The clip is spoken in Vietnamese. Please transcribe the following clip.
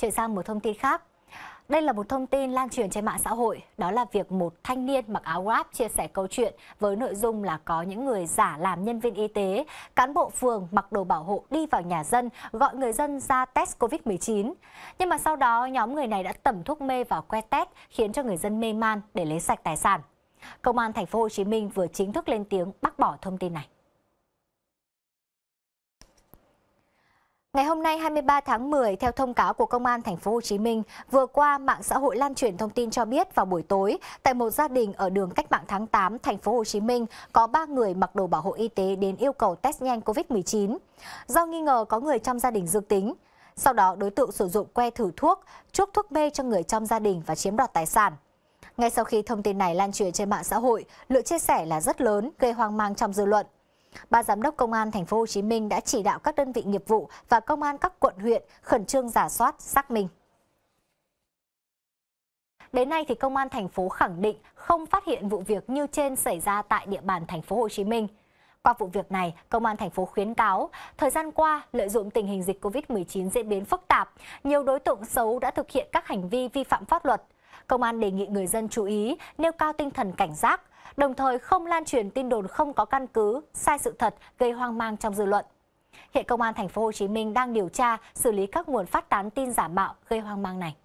Chuyển sang một thông tin khác. Đây là một thông tin lan truyền trên mạng xã hội, đó là việc một thanh niên mặc áo Grab chia sẻ câu chuyện với nội dung là có những người giả làm nhân viên y tế, cán bộ phường mặc đồ bảo hộ đi vào nhà dân, gọi người dân ra test Covid-19. Nhưng mà sau đó nhóm người này đã tẩm thuốc mê vào que test khiến cho người dân mê man để lấy sạch tài sản. Công an thành phố Hồ Chí Minh vừa chính thức lên tiếng bác bỏ thông tin này. Ngày hôm nay 23 tháng 10, theo thông cáo của Công an Thành phố Hồ Chí Minh, vừa qua mạng xã hội lan truyền thông tin cho biết vào buổi tối, tại một gia đình ở đường Cách mạng tháng 8, Thành phố Hồ Chí Minh, có 3 người mặc đồ bảo hộ y tế đến yêu cầu test nhanh COVID-19. Do nghi ngờ có người trong gia đình dương tính, sau đó đối tượng sử dụng que thử thuốc, chuốc thuốc mê cho người trong gia đình và chiếm đoạt tài sản. Ngay sau khi thông tin này lan truyền trên mạng xã hội, lượng chia sẻ là rất lớn, gây hoang mang trong dư luận. Ba giám đốc công an thành phố Hồ Chí Minh đã chỉ đạo các đơn vị nghiệp vụ và công an các quận huyện khẩn trương giả soát, xác minh. Đến nay thì công an thành phố khẳng định không phát hiện vụ việc như trên xảy ra tại địa bàn thành phố Hồ Chí Minh. Qua vụ việc này, công an thành phố khuyến cáo, thời gian qua lợi dụng tình hình dịch Covid-19 diễn biến phức tạp, nhiều đối tượng xấu đã thực hiện các hành vi vi phạm pháp luật. Công an đề nghị người dân chú ý, nêu cao tinh thần cảnh giác, đồng thời không lan truyền tin đồn không có căn cứ, sai sự thật, gây hoang mang trong dư luận. Hiện Công an Thành phố Hồ Chí Minh đang điều tra, xử lý các nguồn phát tán tin giả mạo gây hoang mang này.